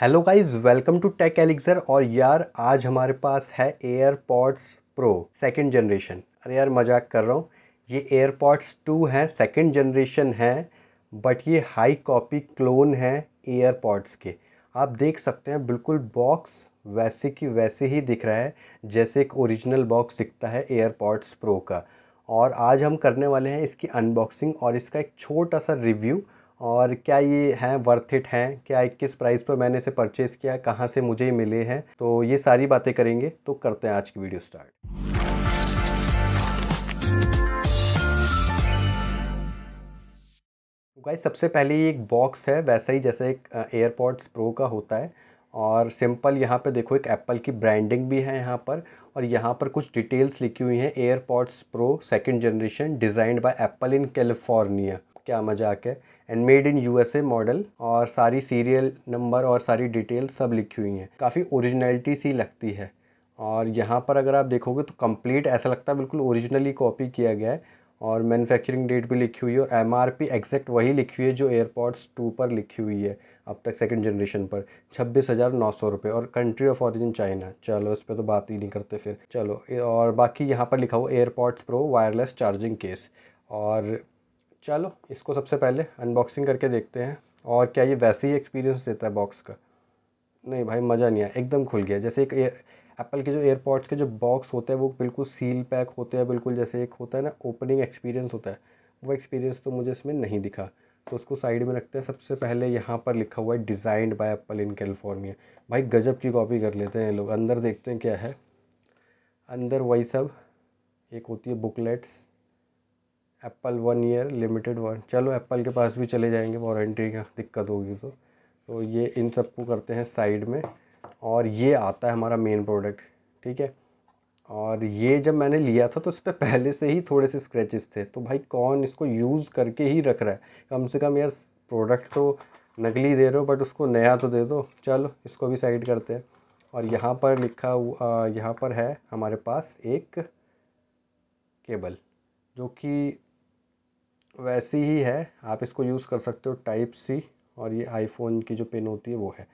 hello guys welcome to tech elixir और यार आज हमारे पास है एयरपॉड्स प्रो सेकंड जनरेशन अरे यार मजाक कर रहा हूँ ये एयरपॉड्स टू है सेकंड जनरेशन है बट ये हाई कॉपी क्लोन है एयरपॉड्स के आप देख सकते हैं बिल्कुल बॉक्स वैसे की वैसे ही दिख रहा है जैसे एक ओरिजिनल बॉक्स दिखता है एयरपॉड्स प्रो का और आज हम करने वाले हैं इसकी अनबॉक्सिंग और इसका एक छोटा सा रिव्यू और क्या ये हैं वर्थ इट हैं क्या किस प्राइस पर मैंने इसे परचेज़ किया कहाँ से मुझे मिले हैं तो ये सारी बातें करेंगे तो करते हैं आज की वीडियो स्टार्ट गाइस सबसे पहले ये एक बॉक्स है वैसा ही जैसे एक एयरपॉड्स प्रो का होता है और सिंपल यहाँ पे देखो एक एप्पल की ब्रांडिंग भी है यहाँ पर और यहाँ पर कुछ डिटेल्स लिखी हुई हैं AirPods Pro second generation designed by Apple in California क्या मजाक है and made in U model और सारी सीरियल नंबर और सारी डिटेल सब लिखी हुई हैं काफ़ी ओरिजिनलिटी सी लगती है और यहाँ पर अगर आप देखोगे तो कंप्लीट ऐसा लगता है बिल्कुल ओरिजिनली कॉपी किया गया है और मैन्युफैक्चरिंग डेट भी लिखी हुई है और एम आर पी एग्जैक्ट वही लिखी हुई है जो एयरपोर्ट्स टू पर लिखी हुई है अब तक सेकंड जनरेशन पर छब्बीस हज़ार नौ सौ रुपये और कंट्री ऑफ ऑरिजिन चाइना चलो इस पर तो बात ही नहीं करते फिर चलो और बाकी यहाँ पर लिखा हुआ AirPods Pro wireless charging case और चलो इसको सबसे पहले अनबॉक्सिंग करके देखते हैं और क्या ये वैसे ही एक्सपीरियंस देता है बॉक्स का नहीं भाई मज़ा नहीं आया एकदम खुल गया जैसे एक एप्पल के जो एयरपॉड्स के जो बॉक्स होते हैं वो बिल्कुल सील पैक होते हैं बिल्कुल जैसे एक होता है ना ओपनिंग एक्सपीरियंस होता है वो एक्सपीरियंस तो मुझे इसमें नहीं दिखा तो उसको साइड में रखते हैं सबसे पहले यहाँ पर लिखा हुआ है designed by Apple in California भाई गजब की कॉपी कर लेते हैं लोग अंदर देखते हैं क्या है अंदर वही सब एक होती है booklets Apple one year limited one चलो एप्पल के पास भी चले जाएंगे वारंटी का दिक्कत होगी तो तो ये इन सब को करते हैं साइड में और ये आता है हमारा मेन प्रोडक्ट ठीक है और ये जब मैंने लिया था तो इस पर पहले से ही थोड़े से स्क्रैचेस थे तो भाई कौन इसको यूज़ करके ही रख रहा है कम से कम यार प्रोडक्ट तो नकली दे रहे हो बट उसको नया तो दे दो चलो इसको भी साइड करते हैं और यहाँ पर लिखा हुआ यहाँ पर है हमारे पास एक केबल जो कि वैसी ही है आप इसको यूज़ कर सकते हो टाइप सी और ये आईफोन की जो पिन होती है वो है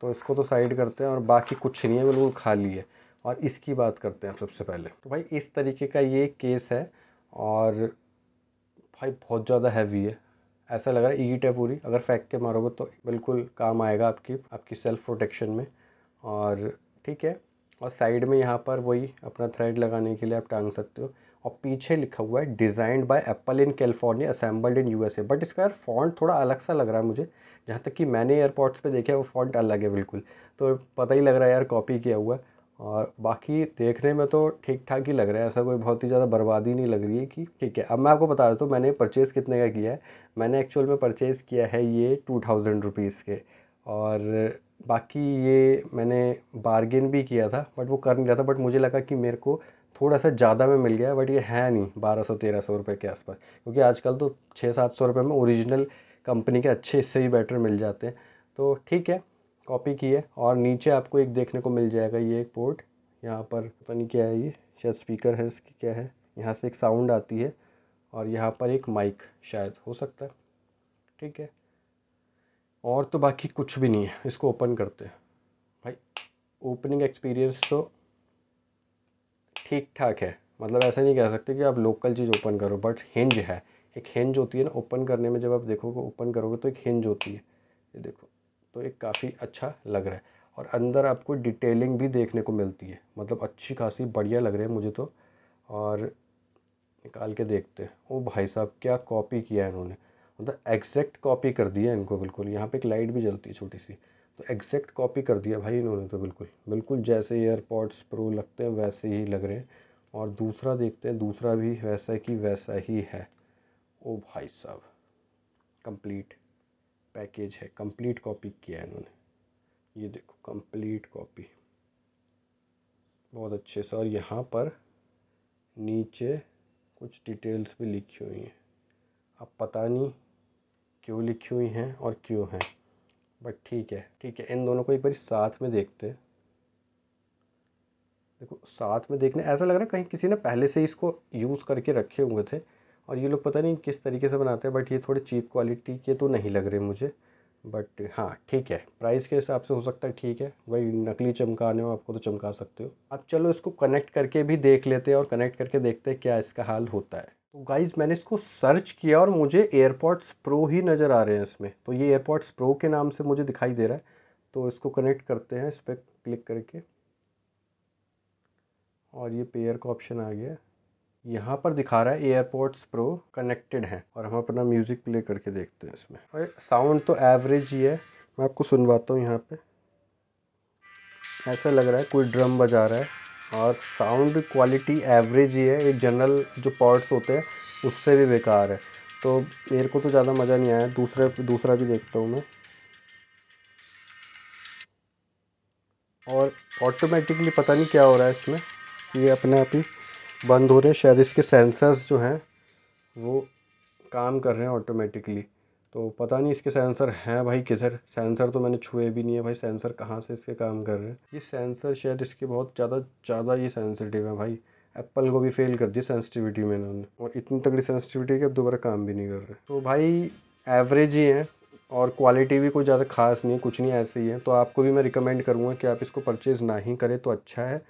तो इसको तो साइड करते हैं और बाकी कुछ नहीं है बिल्कुल खाली है और इसकी बात करते हैं सबसे पहले तो भाई इस तरीके का ये केस है और भाई बहुत ज़्यादा हैवी है ऐसा लग रहा है ईट है पूरी अगर फेंक के मारोगे तो बिल्कुल काम आएगा आपकी आपकी सेल्फ़ प्रोटेक्शन में और ठीक है और साइड में यहाँ पर वही अपना थ्रेड लगाने के लिए आप टांग सकते हो और पीछे लिखा हुआ है designed by Apple in California assembled in USA but इसका यार फॉन्ट थोड़ा अलग सा लग रहा है मुझे जहाँ तक कि मैंने एयरपोर्ट्स पे देखे वो फॉन्ट अलग है बिल्कुल तो पता ही लग रहा है यार कॉपी किया हुआ है और बाकी देखने में तो ठीक ठाक ही लग रहा है ऐसा कोई बहुत ही ज़्यादा बर्बादी नहीं लग रही है कि ठीक है अब मैं आपको बता रहा हूँ मैंने परचेज़ कितने का किया है मैंने एक्चुअल में परचेज़ किया है ये टू थाउजेंड रुपीज़ के और बाकी ये मैंने बारगेन भी किया था बट वो कर नहीं रहा था बट मुझे लगा कि मेरे को थोड़ा सा ज़्यादा में मिल गया बट ये है नहीं बारह सौ तेरह सौ रुपये के आसपास क्योंकि आजकल तो छः सात सौ रुपये में ओरिजिनल कंपनी के अच्छे इससे भी बेटर मिल जाते हैं तो ठीक है कॉपी की है और नीचे आपको एक देखने को मिल जाएगा ये एक पोर्ट यहाँ पर पता नहीं क्या है ये शायद स्पीकर है इसकी क्या है यहाँ से एक साउंड आती है और यहाँ पर एक माइक शायद हो सकता है ठीक है और तो बाकी कुछ भी नहीं है इसको ओपन करते हैं भाई ओपनिंग एक्सपीरियंस तो ठीक ठाक है मतलब ऐसा नहीं कह सकते कि आप लोकल चीज़ ओपन करो बट हिंज है एक हिंज होती है ना ओपन करने में जब आप देखोगे ओपन करोगे तो एक हिंज होती है ये देखो तो एक काफ़ी अच्छा लग रहा है और अंदर आपको डिटेलिंग भी देखने को मिलती है मतलब अच्छी खासी बढ़िया लग रही है मुझे तो और निकाल के देखते हैं ओ भाई साहब क्या कॉपी किया है इन्होंने मतलब एग्जैक्ट कॉपी कर दिया है इनको बिल्कुल यहाँ पे एक लाइट भी जलती है छोटी सी तो एग्जैक्ट कॉपी कर दिया भाई इन्होंने तो बिल्कुल बिल्कुल जैसे एयरपॉड्स प्रो लगते हैं वैसे ही लग रहे हैं और दूसरा देखते हैं दूसरा भी वैसा कि वैसा ही है ओ भाई साहब कंप्लीट पैकेज है कंप्लीट कॉपी किया है इन्होंने ये देखो कंप्लीट कॉपी बहुत अच्छे से और यहाँ पर नीचे कुछ डिटेल्स भी लिखी हुई हैं अब पता नहीं क्यों लिखी हुई हैं और क्यों हैं बट ठीक है ठीक है इन दोनों को एक बार साथ में देखते हैं देखो साथ में देखने ऐसा लग रहा है कहीं किसी ने पहले से इसको यूज़ करके रखे हुए थे और ये लोग पता नहीं किस तरीके से बनाते हैं बट ये थोड़े चीप क्वालिटी के तो नहीं लग रहे मुझे बट हाँ ठीक है प्राइस के हिसाब से हो सकता है ठीक है भाई नकली चमकाने हो आपको तो चमका सकते हो अब चलो इसको कनेक्ट करके भी देख लेते हैं और कनेक्ट करके देखते हैं क्या इसका हाल होता है तो गाइज़ मैंने इसको सर्च किया और मुझे एयरपॉड्स प्रो ही नज़र आ रहे हैं इसमें तो ये एयरपॉड्स प्रो के नाम से मुझे दिखाई दे रहा है तो इसको कनेक्ट करते हैं इस पर क्लिक करके और ये पेयर का ऑप्शन आ गया यहाँ पर दिखा रहा है एयरपोर्ट्स प्रो कनेक्टेड हैं और हम अपना म्यूज़िक प्ले करके देखते हैं इसमें और साउंड तो एवरेज ही है मैं आपको सुनवाता हूँ यहाँ पर ऐसा लग रहा है कोई ड्रम बजा रहा है और साउंड क्वालिटी एवरेज ही है ये जनरल जो पॉड्स होते हैं उससे भी बेकार है तो मेरे को तो ज़्यादा मज़ा नहीं आया दूसरा दूसरा भी देखता हूँ मैं और ऑटोमेटिकली पता नहीं क्या हो रहा है इसमें ये अपने आप ही बंद हो रहे हैं शायद इसके सेंसर्स जो हैं वो काम कर रहे हैं ऑटोमेटिकली तो पता नहीं इसके सेंसर हैं भाई किधर सेंसर तो मैंने छुए भी नहीं है भाई सेंसर कहाँ से इसके काम कर रहे हैं ये सेंसर शायद इसके बहुत ज़्यादा ज़्यादा ये सेंसिटिव है भाई एप्पल को भी फेल कर दिया सेंसिटिविटी में इन्होंने और इतनी तगड़ी सेंसिटिविटी कि अब दोबारा काम भी नहीं कर रहे तो भाई एवरेज ही है और क्वालिटी भी कोई ज़्यादा खास नहीं है कुछ नहीं ऐसे ही है तो आपको भी मैं रिकमेंड करूँगा कि आप इसको परचेज़ ना ही करें तो अच्छा है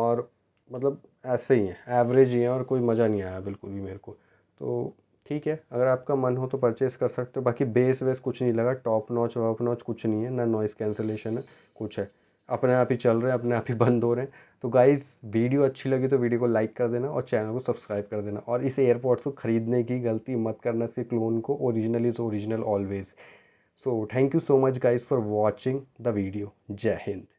और मतलब ऐसे ही है एवरेज ही है और कोई मज़ा नहीं आया बिल्कुल भी मेरे को तो ठीक है अगर आपका मन हो तो परचेस कर सकते हो बाकी बेस वेस कुछ नहीं लगा टॉप नॉच वॉप नॉच कुछ नहीं है ना नॉइस कैंसिलेशन है कुछ है अपने आप ही चल रहे हैं अपने आप ही बंद हो रहे हैं तो गाइज़ वीडियो अच्छी लगी तो वीडियो को लाइक कर देना और चैनल को सब्सक्राइब कर देना और इस एयरपोर्ट्स को ख़रीदने की गलती मत करना इसके क्लोन को original is original always so thank you so much guys for watching the video जय हिंद